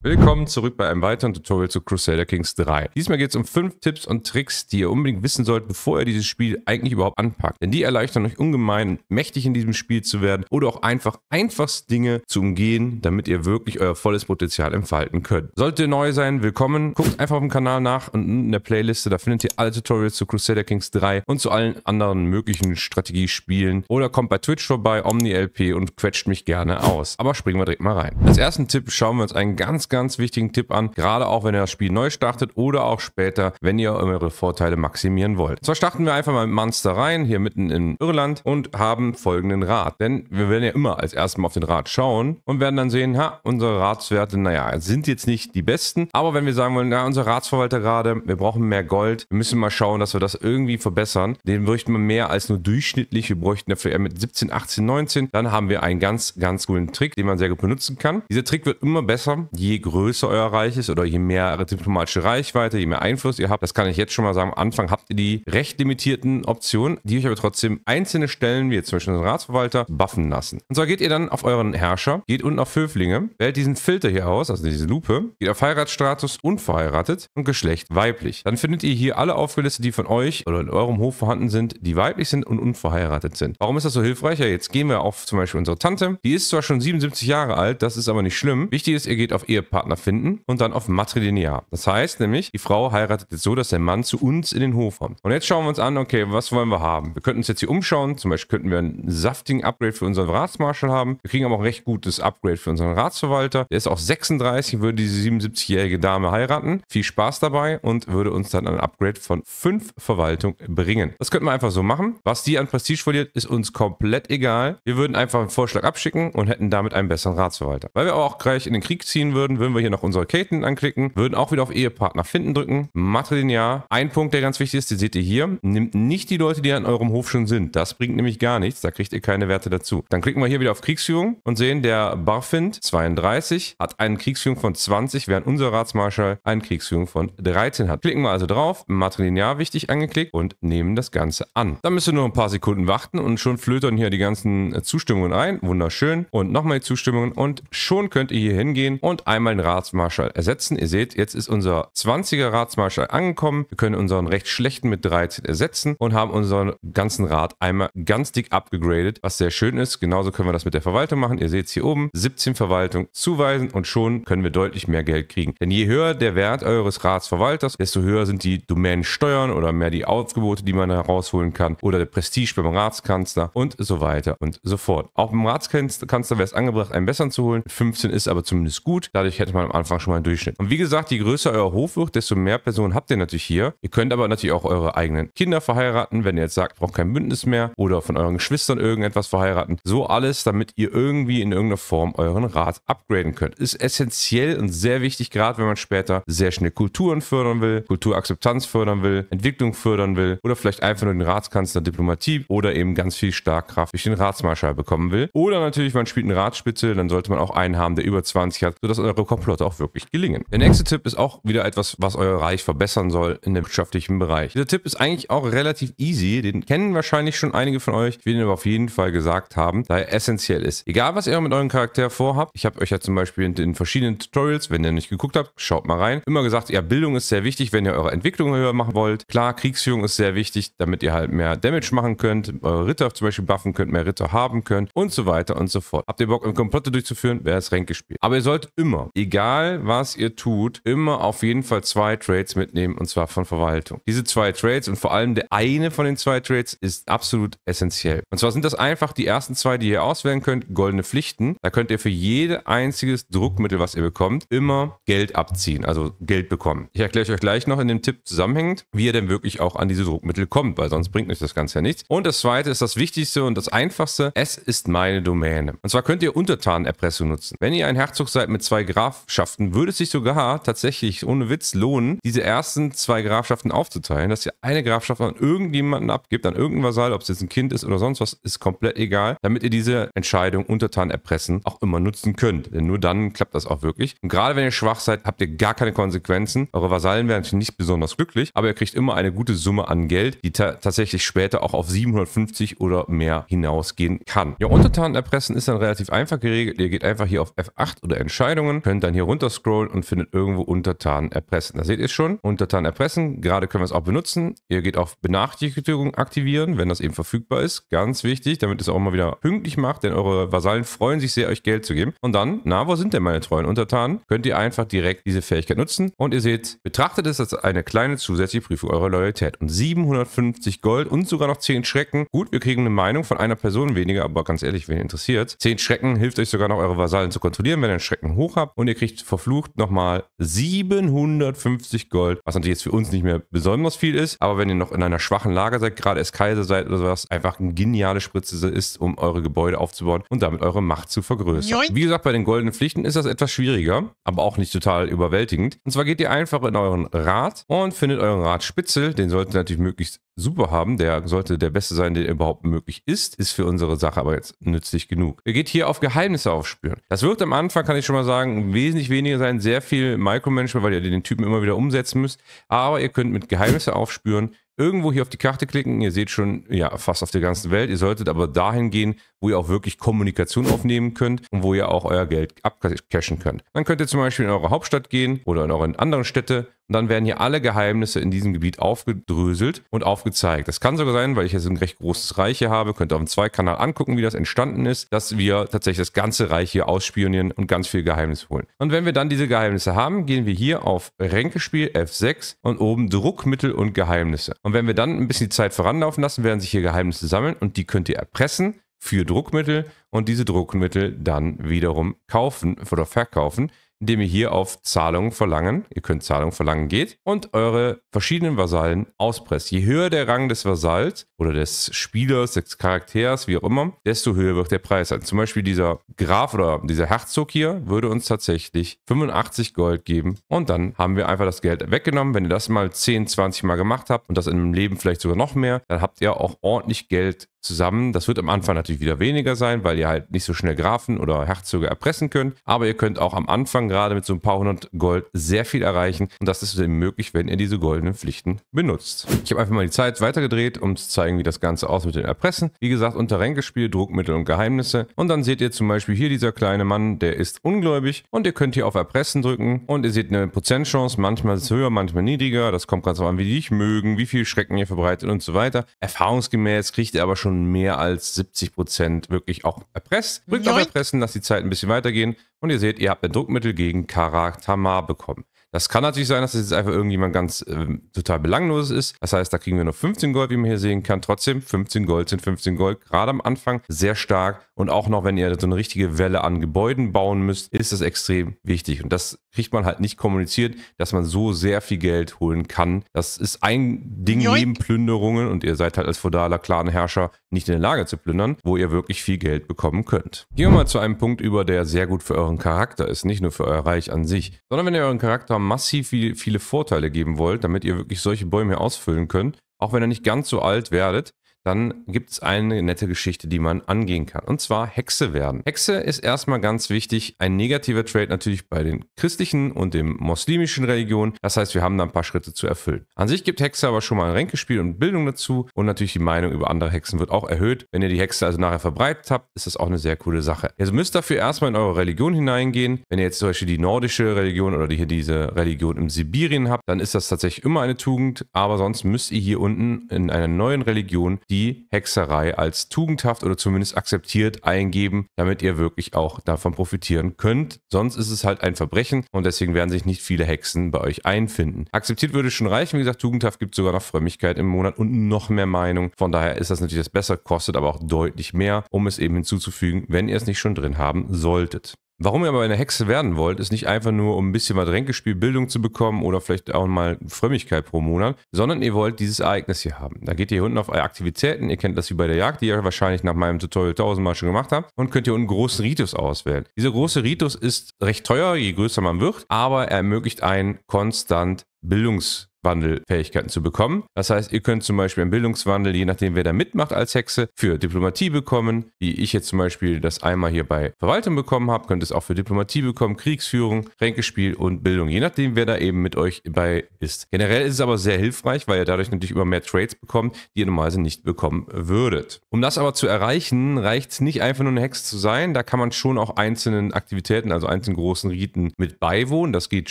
Willkommen zurück bei einem weiteren Tutorial zu Crusader Kings 3. Diesmal geht es um 5 Tipps und Tricks, die ihr unbedingt wissen sollt, bevor ihr dieses Spiel eigentlich überhaupt anpackt. Denn die erleichtern euch ungemein, mächtig in diesem Spiel zu werden oder auch einfach einfachst Dinge zu umgehen, damit ihr wirklich euer volles Potenzial entfalten könnt. Solltet ihr neu sein, willkommen. Guckt einfach auf dem Kanal nach und in der Playliste, da findet ihr alle Tutorials zu Crusader Kings 3 und zu allen anderen möglichen Strategiespielen. Oder kommt bei Twitch vorbei, OmniLP und quetscht mich gerne aus. Aber springen wir direkt mal rein. Als ersten Tipp schauen wir uns einen ganz ganz, wichtigen Tipp an, gerade auch wenn ihr das Spiel neu startet oder auch später, wenn ihr eure Vorteile maximieren wollt. Zwar starten wir einfach mal mit Monster rein, hier mitten in Irland und haben folgenden Rat. Denn wir werden ja immer als erstes mal auf den Rat schauen und werden dann sehen, ha, unsere Ratswerte, naja, sind jetzt nicht die besten. Aber wenn wir sagen wollen, ja, unser Ratsverwalter gerade, wir brauchen mehr Gold, wir müssen mal schauen, dass wir das irgendwie verbessern. Den bräuchten wir mehr als nur durchschnittlich. Wir bräuchten dafür eher mit 17, 18, 19. Dann haben wir einen ganz, ganz coolen Trick, den man sehr gut benutzen kann. Dieser Trick wird immer besser, je größer euer Reich ist oder je mehr diplomatische Reichweite, je mehr Einfluss ihr habt, das kann ich jetzt schon mal sagen, am Anfang habt ihr die recht limitierten Optionen, die euch aber trotzdem einzelne Stellen, wie jetzt zum Beispiel den Ratsverwalter, buffen lassen. Und zwar geht ihr dann auf euren Herrscher, geht unten auf Höflinge, wählt diesen Filter hier aus, also diese Lupe, geht auf Heiratsstatus unverheiratet und Geschlecht weiblich. Dann findet ihr hier alle aufgelistet, die von euch oder in eurem Hof vorhanden sind, die weiblich sind und unverheiratet sind. Warum ist das so hilfreich? Ja, jetzt gehen wir auf zum Beispiel unsere Tante. Die ist zwar schon 77 Jahre alt, das ist aber nicht schlimm. Wichtig ist, ihr geht auf Ehepartner Ehepartner finden und dann auf matrilinear. Das heißt nämlich, die Frau heiratet jetzt so, dass der Mann zu uns in den Hof kommt. Und jetzt schauen wir uns an, okay, was wollen wir haben? Wir könnten uns jetzt hier umschauen. Zum Beispiel könnten wir einen saftigen Upgrade für unseren Ratsmarschall haben. Wir kriegen aber auch ein recht gutes Upgrade für unseren Ratsverwalter. Der ist auch 36, würde diese 77-jährige Dame heiraten. Viel Spaß dabei und würde uns dann ein Upgrade von 5 Verwaltung bringen. Das könnten wir einfach so machen. Was die an Prestige verliert, ist uns komplett egal. Wir würden einfach einen Vorschlag abschicken und hätten damit einen besseren Ratsverwalter. Weil wir aber auch gleich in den Krieg ziehen würden, würden wir hier noch unsere Keten anklicken, würden auch wieder auf Ehepartner finden drücken, matrilinear. Ein Punkt, der ganz wichtig ist, den seht ihr hier, nimmt nicht die Leute, die an eurem Hof schon sind. Das bringt nämlich gar nichts, da kriegt ihr keine Werte dazu. Dann klicken wir hier wieder auf Kriegsführung und sehen, der Barfind 32 hat einen Kriegsführung von 20, während unser Ratsmarschall eine Kriegsführung von 13 hat. Klicken wir also drauf, matrilinear wichtig angeklickt und nehmen das Ganze an. Dann müsst ihr nur ein paar Sekunden warten und schon flötern hier die ganzen Zustimmungen ein. Wunderschön. Und nochmal die Zustimmungen und schon könnt ihr hier hingehen und einmal einmal den Ratsmarschall ersetzen. Ihr seht, jetzt ist unser 20er Ratsmarschall angekommen. Wir können unseren recht schlechten mit 13 ersetzen und haben unseren ganzen Rat einmal ganz dick abgegradet, was sehr schön ist. Genauso können wir das mit der Verwaltung machen. Ihr seht es hier oben, 17 Verwaltung zuweisen und schon können wir deutlich mehr Geld kriegen. Denn je höher der Wert eures Ratsverwalters, desto höher sind die Domänensteuern oder mehr die Aufgebote, die man herausholen kann oder der Prestige beim Ratskanzler und so weiter und so fort. Auch beim Ratskanzler wäre es angebracht, einen besseren zu holen. 15 ist aber zumindest gut. Dadurch hätte man am Anfang schon mal einen Durchschnitt. Und wie gesagt, je größer euer Hof wird, desto mehr Personen habt ihr natürlich hier. Ihr könnt aber natürlich auch eure eigenen Kinder verheiraten, wenn ihr jetzt sagt, braucht kein Bündnis mehr oder von euren Geschwistern irgendetwas verheiraten. So alles, damit ihr irgendwie in irgendeiner Form euren Rat upgraden könnt. Ist essentiell und sehr wichtig, gerade wenn man später sehr schnell Kulturen fördern will, Kulturakzeptanz fördern will, Entwicklung fördern will oder vielleicht einfach nur den Ratskanzler Diplomatie oder eben ganz viel Starkkraft durch den Ratsmarschall bekommen will. Oder natürlich, man spielt einen Ratsspitze, dann sollte man auch einen haben, der über 20 hat, sodass eure Komplotte auch wirklich gelingen. Der nächste Tipp ist auch wieder etwas, was euer Reich verbessern soll in dem wirtschaftlichen Bereich. Dieser Tipp ist eigentlich auch relativ easy. Den kennen wahrscheinlich schon einige von euch. will ihn aber auf jeden Fall gesagt haben, da er essentiell ist. Egal, was ihr mit eurem Charakter vorhabt. Ich habe euch ja zum Beispiel in den verschiedenen Tutorials, wenn ihr nicht geguckt habt, schaut mal rein. Immer gesagt, ja, Bildung ist sehr wichtig, wenn ihr eure Entwicklung höher machen wollt. Klar, Kriegsführung ist sehr wichtig, damit ihr halt mehr Damage machen könnt, eure Ritter zum Beispiel buffen könnt, mehr Ritter haben könnt und so weiter und so fort. Habt ihr Bock, Komplotte durchzuführen? Wäre es Ränk gespielt. Aber ihr sollt immer, egal was ihr tut, immer auf jeden Fall zwei Trades mitnehmen und zwar von Verwaltung. Diese zwei Trades und vor allem der eine von den zwei Trades ist absolut essentiell. Und zwar sind das einfach die ersten zwei, die ihr auswählen könnt, goldene Pflichten. Da könnt ihr für jedes einziges Druckmittel, was ihr bekommt, immer Geld abziehen, also Geld bekommen. Ich erkläre euch gleich noch in dem Tipp zusammenhängend, wie ihr denn wirklich auch an diese Druckmittel kommt, weil sonst bringt euch das Ganze ja nichts. Und das zweite ist das Wichtigste und das Einfachste, es ist meine Domäne. Und zwar könnt ihr Untertanenerpressung nutzen. Wenn ihr ein Herzog seid mit zwei Grad, Grafschaften würde es sich sogar tatsächlich ohne Witz lohnen, diese ersten zwei Grafschaften aufzuteilen, dass ihr eine Grafschaft an irgendjemanden abgibt, an irgendeinen Vasall, ob es jetzt ein Kind ist oder sonst was, ist komplett egal, damit ihr diese Entscheidung untertan erpressen auch immer nutzen könnt. Denn nur dann klappt das auch wirklich. Und gerade wenn ihr schwach seid, habt ihr gar keine Konsequenzen. Eure Vasallen werden natürlich nicht besonders glücklich, aber ihr kriegt immer eine gute Summe an Geld, die ta tatsächlich später auch auf 750 oder mehr hinausgehen kann. Ja, Untertan erpressen ist dann relativ einfach geregelt. Ihr geht einfach hier auf F8 oder Entscheidungen, könnt dann hier runter scrollen und findet irgendwo Untertanen erpressen. Da seht ihr schon, Untertanen erpressen. Gerade können wir es auch benutzen. Ihr geht auf Benachrichtigung aktivieren, wenn das eben verfügbar ist. Ganz wichtig, damit es auch mal wieder pünktlich macht, denn eure Vasallen freuen sich sehr, euch Geld zu geben. Und dann, na, wo sind denn meine treuen Untertanen? Könnt ihr einfach direkt diese Fähigkeit nutzen. Und ihr seht, betrachtet es als eine kleine zusätzliche Prüfung eurer Loyalität. Und 750 Gold und sogar noch 10 Schrecken. Gut, wir kriegen eine Meinung von einer Person weniger, aber ganz ehrlich, wen interessiert? 10 Schrecken hilft euch sogar noch, eure Vasallen zu kontrollieren, wenn ihr einen Schrecken hoch habt und ihr kriegt verflucht nochmal 750 Gold, was natürlich jetzt für uns nicht mehr besonders viel ist, aber wenn ihr noch in einer schwachen Lage seid, gerade als Kaiser seid oder sowas, einfach eine geniale Spritze ist, um eure Gebäude aufzubauen und damit eure Macht zu vergrößern. Wie gesagt, bei den goldenen Pflichten ist das etwas schwieriger, aber auch nicht total überwältigend. Und zwar geht ihr einfach in euren Rat und findet euren Ratspitzel, den solltet ihr natürlich möglichst super haben. Der sollte der beste sein, der überhaupt möglich ist. Ist für unsere Sache aber jetzt nützlich genug. Ihr geht hier auf Geheimnisse aufspüren. Das wird am Anfang, kann ich schon mal sagen, wesentlich weniger sein. Sehr viel Micromanagement, weil ihr den Typen immer wieder umsetzen müsst. Aber ihr könnt mit Geheimnisse aufspüren irgendwo hier auf die Karte klicken. Ihr seht schon, ja, fast auf der ganzen Welt. Ihr solltet aber dahin gehen, wo ihr auch wirklich Kommunikation aufnehmen könnt und wo ihr auch euer Geld abcashen könnt. Dann könnt ihr zum Beispiel in eure Hauptstadt gehen oder in eure anderen Städte und dann werden hier alle Geheimnisse in diesem Gebiet aufgedröselt und aufgezeigt. Das kann sogar sein, weil ich jetzt ein recht großes Reich hier habe, könnt ihr auf dem Zweikanal angucken, wie das entstanden ist, dass wir tatsächlich das ganze Reich hier ausspionieren und ganz viel Geheimnis holen. Und wenn wir dann diese Geheimnisse haben, gehen wir hier auf Ränkespiel F6 und oben Druckmittel und Geheimnisse. Und wenn wir dann ein bisschen die Zeit voranlaufen lassen, werden sich hier Geheimnisse sammeln und die könnt ihr erpressen für Druckmittel und diese Druckmittel dann wiederum kaufen oder verkaufen indem ihr hier auf Zahlungen verlangen, ihr könnt Zahlungen verlangen geht, und eure verschiedenen Vasallen auspresst. Je höher der Rang des Vasalls oder des Spielers, des Charakters, wie auch immer, desto höher wird der Preis sein. Zum Beispiel dieser Graf oder dieser Herzog hier würde uns tatsächlich 85 Gold geben und dann haben wir einfach das Geld weggenommen. Wenn ihr das mal 10, 20 Mal gemacht habt und das in einem Leben vielleicht sogar noch mehr, dann habt ihr auch ordentlich Geld zusammen. Das wird am Anfang natürlich wieder weniger sein, weil ihr halt nicht so schnell Grafen oder Herzöge erpressen könnt, aber ihr könnt auch am Anfang gerade mit so ein paar hundert Gold sehr viel erreichen und das ist eben möglich, wenn ihr diese goldenen Pflichten benutzt. Ich habe einfach mal die Zeit weitergedreht, um zu zeigen, wie das Ganze aussieht mit den Erpressen. Wie gesagt, unter Ränkespiel, Druckmittel und Geheimnisse und dann seht ihr zum Beispiel hier dieser kleine Mann, der ist ungläubig und ihr könnt hier auf Erpressen drücken und ihr seht eine Prozentchance, manchmal ist es höher, manchmal niedriger, das kommt ganz auf an, wie die dich mögen, wie viel Schrecken ihr verbreitet und so weiter. Erfahrungsgemäß kriegt ihr aber schon mehr als 70% Prozent wirklich auch erpresst. Drückt auf Erpressen, lasst die Zeit ein bisschen weitergehen und ihr seht, ihr habt ein Druckmittel gegen Karatama bekommen. Das kann natürlich sein, dass es das jetzt einfach irgendjemand ganz äh, total belanglos ist. Das heißt, da kriegen wir nur 15 Gold, wie man hier sehen kann. Trotzdem 15 Gold sind 15 Gold. Gerade am Anfang sehr stark. Und auch noch, wenn ihr so eine richtige Welle an Gebäuden bauen müsst, ist das extrem wichtig. Und das kriegt man halt nicht kommuniziert, dass man so sehr viel Geld holen kann. Das ist ein Ding Joik. neben Plünderungen und ihr seid halt als feudaler Clanherrscher nicht in der Lage zu plündern, wo ihr wirklich viel Geld bekommen könnt. Gehen wir mal zu einem Punkt über, der sehr gut für euren Charakter ist, nicht nur für euer Reich an sich, sondern wenn ihr euren Charakter massiv viele Vorteile geben wollt, damit ihr wirklich solche Bäume ausfüllen könnt, auch wenn ihr nicht ganz so alt werdet, dann gibt es eine nette Geschichte, die man angehen kann. Und zwar Hexe werden. Hexe ist erstmal ganz wichtig. Ein negativer Trade natürlich bei den christlichen und dem muslimischen Religionen. Das heißt, wir haben da ein paar Schritte zu erfüllen. An sich gibt Hexe aber schon mal ein Ränkespiel und Bildung dazu. Und natürlich die Meinung über andere Hexen wird auch erhöht. Wenn ihr die Hexe also nachher verbreitet habt, ist das auch eine sehr coole Sache. Ihr müsst dafür erstmal in eure Religion hineingehen. Wenn ihr jetzt zum Beispiel die nordische Religion oder die, hier diese Religion im Sibirien habt, dann ist das tatsächlich immer eine Tugend. Aber sonst müsst ihr hier unten in einer neuen Religion die Hexerei als tugendhaft oder zumindest akzeptiert eingeben, damit ihr wirklich auch davon profitieren könnt. Sonst ist es halt ein Verbrechen und deswegen werden sich nicht viele Hexen bei euch einfinden. Akzeptiert würde schon reichen. Wie gesagt, tugendhaft gibt es sogar noch Frömmigkeit im Monat und noch mehr Meinung. Von daher ist das natürlich das Bessere, kostet aber auch deutlich mehr, um es eben hinzuzufügen, wenn ihr es nicht schon drin haben solltet. Warum ihr aber eine Hexe werden wollt, ist nicht einfach nur, um ein bisschen was Ränkespielbildung zu bekommen oder vielleicht auch mal Frömmigkeit pro Monat, sondern ihr wollt dieses Ereignis hier haben. Da geht ihr hier unten auf Aktivitäten, ihr kennt das wie bei der Jagd, die ihr wahrscheinlich nach meinem Tutorial tausendmal schon gemacht habt, und könnt hier unten großen Ritus auswählen. Dieser große Ritus ist recht teuer, je größer man wird, aber er ermöglicht ein konstant Bildungs- Wandelfähigkeiten zu bekommen. Das heißt, ihr könnt zum Beispiel im Bildungswandel, je nachdem wer da mitmacht als Hexe, für Diplomatie bekommen, wie ich jetzt zum Beispiel das einmal hier bei Verwaltung bekommen habe, könnt es auch für Diplomatie bekommen, Kriegsführung, Ränkespiel und Bildung, je nachdem wer da eben mit euch bei ist. Generell ist es aber sehr hilfreich, weil ihr dadurch natürlich immer mehr Trades bekommt, die ihr normalerweise nicht bekommen würdet. Um das aber zu erreichen, reicht es nicht einfach nur eine Hexe zu sein, da kann man schon auch einzelnen Aktivitäten, also einzelnen großen Riten mit beiwohnen, das geht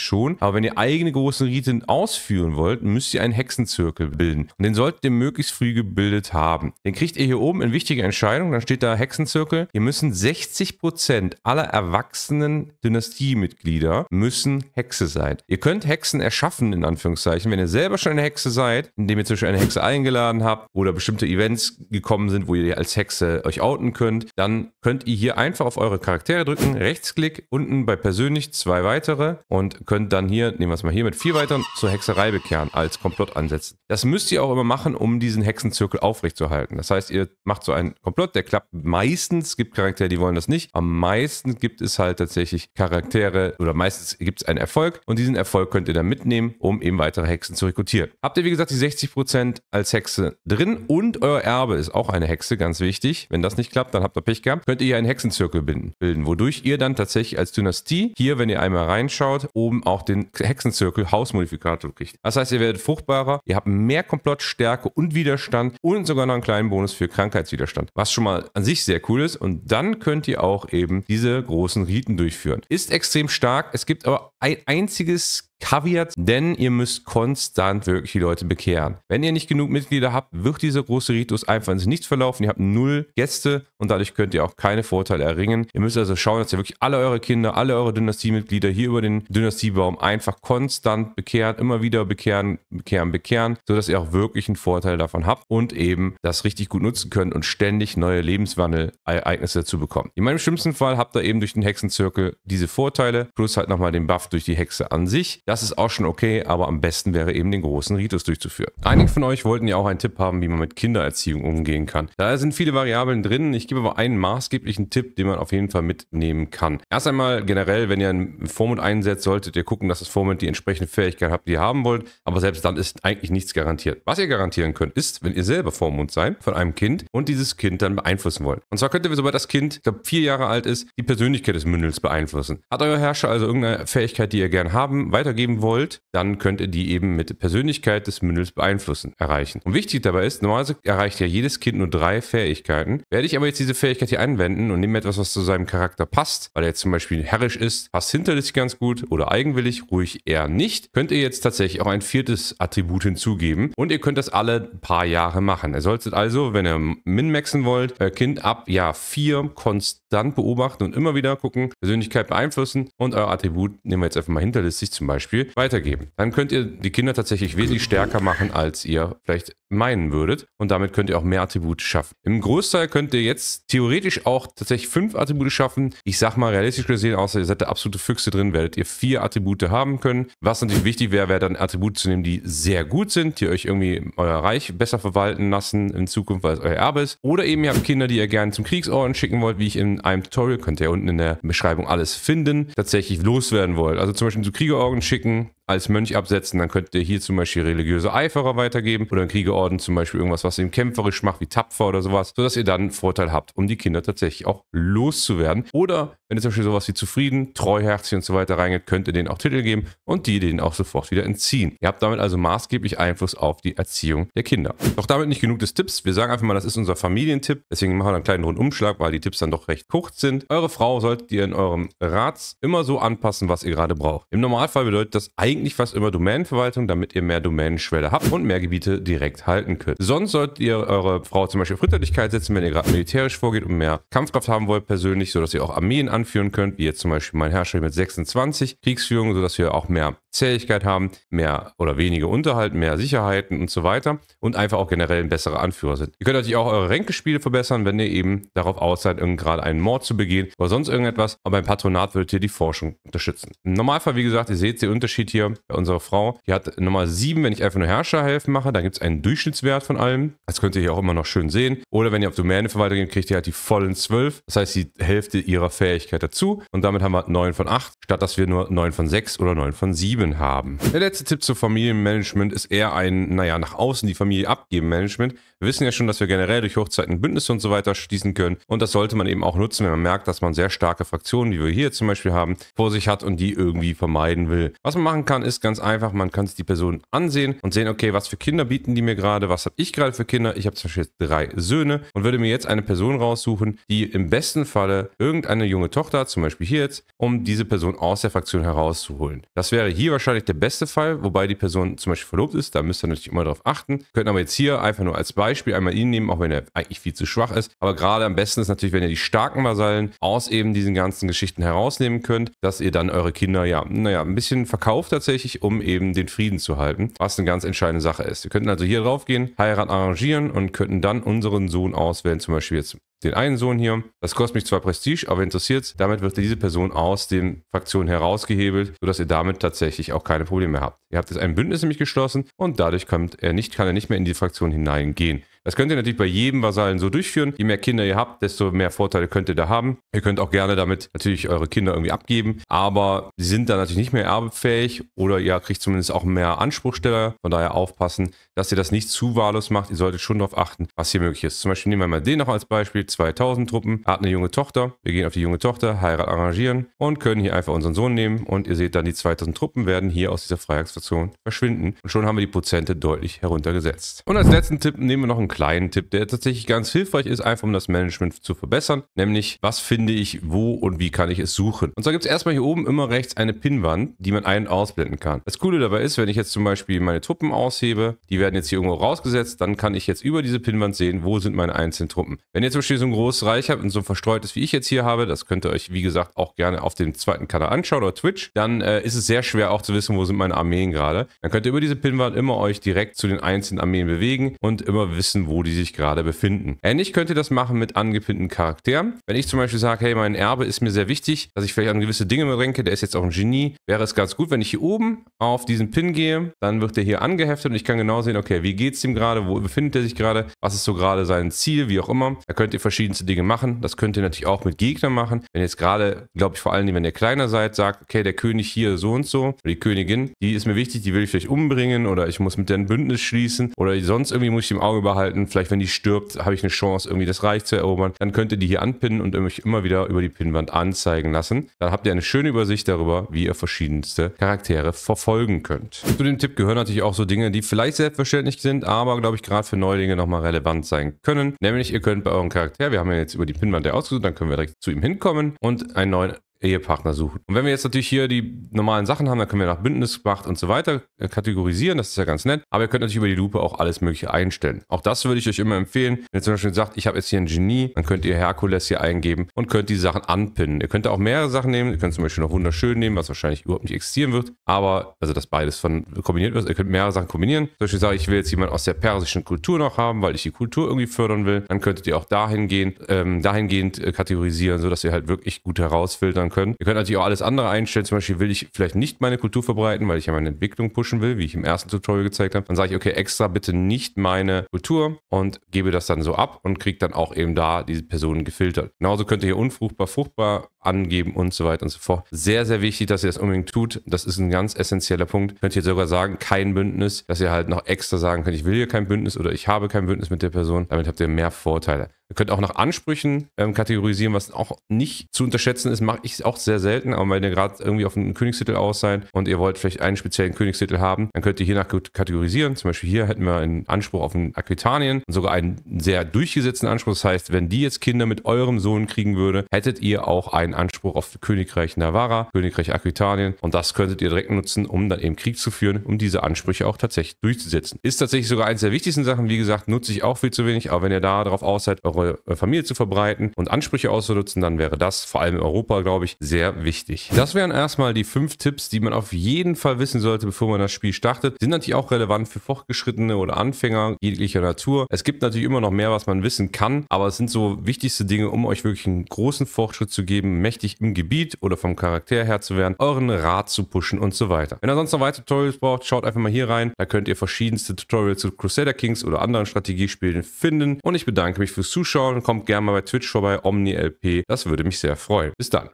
schon, aber wenn ihr eigene großen Riten ausführen wollt, wollt, müsst ihr einen Hexenzirkel bilden. Und den solltet ihr möglichst früh gebildet haben. Den kriegt ihr hier oben in wichtige Entscheidung. Dann steht da Hexenzirkel. Ihr müssen 60% aller erwachsenen Dynastiemitglieder müssen Hexe sein. Ihr könnt Hexen erschaffen, in Anführungszeichen, wenn ihr selber schon eine Hexe seid, indem ihr zum Beispiel eine Hexe eingeladen habt oder bestimmte Events gekommen sind, wo ihr als Hexe euch outen könnt, dann könnt ihr hier einfach auf eure Charaktere drücken, Rechtsklick, unten bei persönlich zwei weitere und könnt dann hier, nehmen wir es mal hier mit vier weiteren, zur Hexerei bekennen. Kern als Komplott ansetzen. Das müsst ihr auch immer machen, um diesen Hexenzirkel aufrechtzuerhalten. Das heißt, ihr macht so einen Komplott, der klappt meistens, gibt Charaktere, die wollen das nicht. Am meisten gibt es halt tatsächlich Charaktere oder meistens gibt es einen Erfolg und diesen Erfolg könnt ihr dann mitnehmen, um eben weitere Hexen zu rekrutieren. Habt ihr, wie gesagt, die 60% als Hexe drin und euer Erbe ist auch eine Hexe, ganz wichtig. Wenn das nicht klappt, dann habt ihr Pech gehabt. Könnt ihr hier einen Hexenzirkel bilden, wodurch ihr dann tatsächlich als Dynastie hier, wenn ihr einmal reinschaut, oben auch den Hexenzirkel Hausmodifikator kriegt. Das heißt, heißt, ihr werdet fruchtbarer, ihr habt mehr Komplottstärke und Widerstand und sogar noch einen kleinen Bonus für Krankheitswiderstand, was schon mal an sich sehr cool ist. Und dann könnt ihr auch eben diese großen Riten durchführen. Ist extrem stark. Es gibt aber ein einziges Kaviar, denn ihr müsst konstant wirklich die Leute bekehren. Wenn ihr nicht genug Mitglieder habt, wird dieser große Ritus einfach ins Nichts verlaufen. Ihr habt null Gäste und dadurch könnt ihr auch keine Vorteile erringen. Ihr müsst also schauen, dass ihr wirklich alle eure Kinder, alle eure Dynastiemitglieder hier über den Dynastiebaum einfach konstant bekehrt, immer wieder bekehren, bekehren, bekehren, sodass ihr auch wirklich einen Vorteil davon habt und eben das richtig gut nutzen könnt und ständig neue Lebenswandelereignisse dazu bekommt. In meinem schlimmsten Fall habt ihr eben durch den Hexenzirkel diese Vorteile plus halt nochmal den Buff durch die Hexe an sich. Das ist auch schon okay, aber am besten wäre eben den großen Ritus durchzuführen. Einige von euch wollten ja auch einen Tipp haben, wie man mit Kindererziehung umgehen kann. Da sind viele Variablen drin. Ich gebe aber einen maßgeblichen Tipp, den man auf jeden Fall mitnehmen kann. Erst einmal generell, wenn ihr einen Vormund einsetzt, solltet ihr gucken, dass das Vormund die entsprechende Fähigkeit hat, die ihr haben wollt. Aber selbst dann ist eigentlich nichts garantiert. Was ihr garantieren könnt, ist, wenn ihr selber Vormund seid von einem Kind und dieses Kind dann beeinflussen wollt. Und zwar könnt ihr, sobald das Kind, ich glaube, vier Jahre alt ist, die Persönlichkeit des Mündels beeinflussen. Hat euer Herrscher also irgendeine Fähigkeit, die ihr gern haben, weitergeht weitergeben wollt, dann könnt ihr die eben mit Persönlichkeit des Mündels beeinflussen erreichen. Und wichtig dabei ist, normalerweise erreicht ja jedes Kind nur drei Fähigkeiten. Werde ich aber jetzt diese Fähigkeit hier anwenden und nehme etwas, was zu seinem Charakter passt, weil er jetzt zum Beispiel herrisch ist, passt hinterlistig ganz gut oder eigenwillig, ruhig eher nicht, könnt ihr jetzt tatsächlich auch ein viertes Attribut hinzugeben und ihr könnt das alle paar Jahre machen. Ihr solltet also, wenn ihr min-maxen wollt, euer Kind ab Jahr 4 konstant beobachten und immer wieder gucken, Persönlichkeit beeinflussen und euer Attribut nehmen wir jetzt einfach mal hinterlistig zum Beispiel Beispiel weitergeben. Dann könnt ihr die Kinder tatsächlich wesentlich stärker machen, als ihr vielleicht meinen würdet. Und damit könnt ihr auch mehr Attribute schaffen. Im Großteil könnt ihr jetzt theoretisch auch tatsächlich fünf Attribute schaffen. Ich sag mal realistisch gesehen, außer ihr seid der absolute Füchse drin, werdet ihr vier Attribute haben können. Was natürlich wichtig wäre, wäre dann Attribute zu nehmen, die sehr gut sind, die euch irgendwie euer Reich besser verwalten lassen in Zukunft, weil es euer Erbe ist. Oder eben ihr habt Kinder, die ihr gerne zum Kriegsorden schicken wollt, wie ich in einem Tutorial, könnt ihr unten in der Beschreibung alles finden, tatsächlich loswerden wollt. Also zum Beispiel zu Kriegerorden schicken schicken als Mönch absetzen, dann könnt ihr hier zum Beispiel religiöse Eiferer weitergeben oder ein Kriegerorden zum Beispiel irgendwas, was ihm kämpferisch macht, wie tapfer oder sowas, sodass ihr dann einen Vorteil habt, um die Kinder tatsächlich auch loszuwerden. Oder wenn ihr zum Beispiel sowas wie zufrieden, treuherzig und so weiter reingeht, könnt ihr denen auch Titel geben und die denen auch sofort wieder entziehen. Ihr habt damit also maßgeblich Einfluss auf die Erziehung der Kinder. Doch damit nicht genug des Tipps. Wir sagen einfach mal, das ist unser Familientipp. Deswegen machen wir einen kleinen Rundumschlag, weil die Tipps dann doch recht kurz sind. Eure Frau solltet ihr in eurem Rats immer so anpassen, was ihr gerade braucht. Im Normalfall bedeutet das eigentlich Link nicht was über Domänenverwaltung, damit ihr mehr Domänenschwelle habt und mehr Gebiete direkt halten könnt. Sonst solltet ihr eure Frau zum Beispiel auf Ritterlichkeit setzen, wenn ihr gerade militärisch vorgeht und mehr Kampfkraft haben wollt persönlich, sodass ihr auch Armeen anführen könnt, wie jetzt zum Beispiel mein Herrscher mit 26, Kriegsführung, sodass wir auch mehr Zähigkeit haben, mehr oder weniger Unterhalt, mehr Sicherheiten und so weiter und einfach auch generell ein besserer Anführer sind. Ihr könnt natürlich auch eure Ränkespiele verbessern, wenn ihr eben darauf aus seid, gerade einen Mord zu begehen oder sonst irgendetwas, aber beim Patronat würdet ihr die Forschung unterstützen. Im Normalfall, wie gesagt, ihr seht den Unterschied hier, hier, unsere Frau, die hat Nummer 7, wenn ich einfach nur Herrscher helfen mache, dann gibt es einen Durchschnittswert von allem. Das könnt ihr hier auch immer noch schön sehen. Oder wenn ihr auf Domänenverwaltung weitergeht, kriegt ihr halt die vollen 12. Das heißt, die Hälfte ihrer Fähigkeit dazu. Und damit haben wir 9 von 8, statt dass wir nur 9 von 6 oder 9 von 7 haben. Der letzte Tipp zur Familienmanagement ist eher ein, naja, nach außen die Familie abgeben Management. Wir wissen ja schon, dass wir generell durch Hochzeiten Bündnisse und so weiter schließen können. Und das sollte man eben auch nutzen, wenn man merkt, dass man sehr starke Fraktionen, wie wir hier zum Beispiel haben, vor sich hat und die irgendwie vermeiden will. Was man machen kann, kann, ist ganz einfach, man kann sich die Person ansehen und sehen, okay, was für Kinder bieten die mir gerade, was habe ich gerade für Kinder. Ich habe zum Beispiel drei Söhne und würde mir jetzt eine Person raussuchen, die im besten Falle irgendeine junge Tochter, hat, zum Beispiel hier jetzt, um diese Person aus der Fraktion herauszuholen. Das wäre hier wahrscheinlich der beste Fall, wobei die Person zum Beispiel verlobt ist, da müsst ihr natürlich immer darauf achten. Könnt aber jetzt hier einfach nur als Beispiel einmal ihn nehmen, auch wenn er eigentlich viel zu schwach ist. Aber gerade am besten ist natürlich, wenn ihr die starken Vasallen aus eben diesen ganzen Geschichten herausnehmen könnt, dass ihr dann eure Kinder ja, naja, ein bisschen verkauft tatsächlich tatsächlich, um eben den Frieden zu halten, was eine ganz entscheidende Sache ist. Wir könnten also hier drauf gehen, Heirat arrangieren und könnten dann unseren Sohn auswählen, zum Beispiel jetzt den einen Sohn hier. Das kostet mich zwar Prestige, aber interessiert's. Damit wird diese Person aus den Fraktionen herausgehebelt, sodass ihr damit tatsächlich auch keine Probleme habt. Ihr habt jetzt ein Bündnis nämlich geschlossen und dadurch kommt er nicht, kann er nicht mehr in die Fraktion hineingehen. Das könnt ihr natürlich bei jedem Vasallen so durchführen. Je mehr Kinder ihr habt, desto mehr Vorteile könnt ihr da haben. Ihr könnt auch gerne damit natürlich eure Kinder irgendwie abgeben, aber sie sind dann natürlich nicht mehr erbefähig oder ihr kriegt zumindest auch mehr Anspruchsteller. Von daher aufpassen, dass ihr das nicht zu wahllos macht. Ihr solltet schon darauf achten, was hier möglich ist. Zum Beispiel nehmen wir mal den noch als Beispiel. 2000 Truppen, hat eine junge Tochter. Wir gehen auf die junge Tochter, Heirat arrangieren und können hier einfach unseren Sohn nehmen und ihr seht dann, die 2000 Truppen werden hier aus dieser Freiheitsfraktion verschwinden und schon haben wir die Prozente deutlich heruntergesetzt. Und als letzten Tipp nehmen wir noch einen kleinen Tipp, der tatsächlich ganz hilfreich ist, einfach um das Management zu verbessern, nämlich was finde ich wo und wie kann ich es suchen. Und zwar gibt es erstmal hier oben immer rechts eine Pinwand, die man ein- und ausblenden kann. Das Coole dabei ist, wenn ich jetzt zum Beispiel meine Truppen aushebe, die werden jetzt hier irgendwo rausgesetzt, dann kann ich jetzt über diese Pinwand sehen, wo sind meine einzelnen Truppen. Wenn ihr zum Beispiel so ein großes Reich habt und so ein verstreutes, wie ich jetzt hier habe, das könnt ihr euch, wie gesagt, auch gerne auf dem zweiten Kanal anschauen oder Twitch, dann äh, ist es sehr schwer auch zu wissen, wo sind meine Armeen gerade. Dann könnt ihr über diese Pinwand immer euch direkt zu den einzelnen Armeen bewegen und immer wissen, wissen, wo die sich gerade befinden. Ähnlich könnt ihr das machen mit angepinnten Charakteren. Wenn ich zum Beispiel sage, hey, mein Erbe ist mir sehr wichtig, dass ich vielleicht an gewisse Dinge denke, der ist jetzt auch ein Genie, wäre es ganz gut, wenn ich hier oben auf diesen Pin gehe, dann wird der hier angeheftet und ich kann genau sehen, okay, wie geht es ihm gerade, wo befindet er sich gerade, was ist so gerade sein Ziel, wie auch immer. Da könnt ihr verschiedenste Dinge machen. Das könnt ihr natürlich auch mit Gegnern machen. Wenn jetzt gerade, glaube ich, vor allem, wenn ihr kleiner seid, sagt, okay, der König hier so und so, die Königin, die ist mir wichtig, die will ich vielleicht umbringen oder ich muss mit der ein Bündnis schließen oder sonst irgendwie muss ich im Auge behalten, halten. Vielleicht, wenn die stirbt, habe ich eine Chance, irgendwie das Reich zu erobern. Dann könnt ihr die hier anpinnen und euch immer wieder über die Pinnwand anzeigen lassen. Dann habt ihr eine schöne Übersicht darüber, wie ihr verschiedenste Charaktere verfolgen könnt. Zu dem Tipp gehören natürlich auch so Dinge, die vielleicht selbstverständlich sind, aber, glaube ich, gerade für Neulinge nochmal relevant sein können. Nämlich, ihr könnt bei eurem Charakter, wir haben ja jetzt über die Pinnwand der ausgesucht, dann können wir direkt zu ihm hinkommen und einen neuen Ehepartner suchen. Und wenn wir jetzt natürlich hier die normalen Sachen haben, dann können wir nach Bündnis gemacht und so weiter äh, kategorisieren. Das ist ja ganz nett. Aber ihr könnt natürlich über die Lupe auch alles Mögliche einstellen. Auch das würde ich euch immer empfehlen. Wenn ihr zum Beispiel sagt, ich habe jetzt hier ein Genie, dann könnt ihr Herkules hier eingeben und könnt die Sachen anpinnen. Ihr könnt auch mehrere Sachen nehmen. Ihr könnt zum Beispiel noch wunderschön nehmen, was wahrscheinlich überhaupt nicht existieren wird. Aber, also dass beides von kombiniert wird. Ihr könnt mehrere Sachen kombinieren. Zum Beispiel sage ich, ich will jetzt jemanden aus der persischen Kultur noch haben, weil ich die Kultur irgendwie fördern will. Dann könntet ihr auch dahin ähm, dahingehend äh, kategorisieren, sodass ihr halt wirklich gut herausfiltern ändern können. Ihr könnt natürlich auch alles andere einstellen. Zum Beispiel will ich vielleicht nicht meine Kultur verbreiten, weil ich ja meine Entwicklung pushen will, wie ich im ersten Tutorial gezeigt habe. Dann sage ich, okay, extra bitte nicht meine Kultur und gebe das dann so ab und kriege dann auch eben da diese Personen gefiltert. Genauso könnt ihr hier unfruchtbar, fruchtbar angeben und so weiter und so fort. Sehr, sehr wichtig, dass ihr das unbedingt tut. Das ist ein ganz essentieller Punkt. Könnt ihr sogar sagen, kein Bündnis, dass ihr halt noch extra sagen könnt, ich will hier kein Bündnis oder ich habe kein Bündnis mit der Person. Damit habt ihr mehr Vorteile. Ihr könnt auch nach Ansprüchen ähm, kategorisieren, was auch nicht zu unterschätzen ist. Mache ich auch sehr selten, aber wenn ihr gerade irgendwie auf einen Königstitel aus seid und ihr wollt vielleicht einen speziellen Königstitel haben, dann könnt ihr hier nach kategorisieren. Zum Beispiel hier hätten wir einen Anspruch auf einen Aquitanien und sogar einen sehr durchgesetzten Anspruch. Das heißt, wenn die jetzt Kinder mit eurem Sohn kriegen würde, hättet ihr auch einen Anspruch auf Königreich Navarra, Königreich Aquitanien und das könntet ihr direkt nutzen, um dann eben Krieg zu führen, um diese Ansprüche auch tatsächlich durchzusetzen. Ist tatsächlich sogar eines der wichtigsten Sachen, wie gesagt, nutze ich auch viel zu wenig, aber wenn ihr da darauf aus seid, eure äh, Familie zu verbreiten und Ansprüche auszunutzen, dann wäre das vor allem in Europa, glaube ich, sehr wichtig. Das wären erstmal die fünf Tipps, die man auf jeden Fall wissen sollte, bevor man das Spiel startet. Sind natürlich auch relevant für Fortgeschrittene oder Anfänger jeglicher Natur. Es gibt natürlich immer noch mehr, was man wissen kann, aber es sind so wichtigste Dinge, um euch wirklich einen großen Fortschritt zu geben mächtig im Gebiet oder vom Charakter her zu werden, euren Rat zu pushen und so weiter. Wenn ihr sonst noch weitere Tutorials braucht, schaut einfach mal hier rein. Da könnt ihr verschiedenste Tutorials zu Crusader Kings oder anderen Strategiespielen finden. Und ich bedanke mich fürs Zuschauen. Kommt gerne mal bei Twitch vorbei, OmniLP. Das würde mich sehr freuen. Bis dann.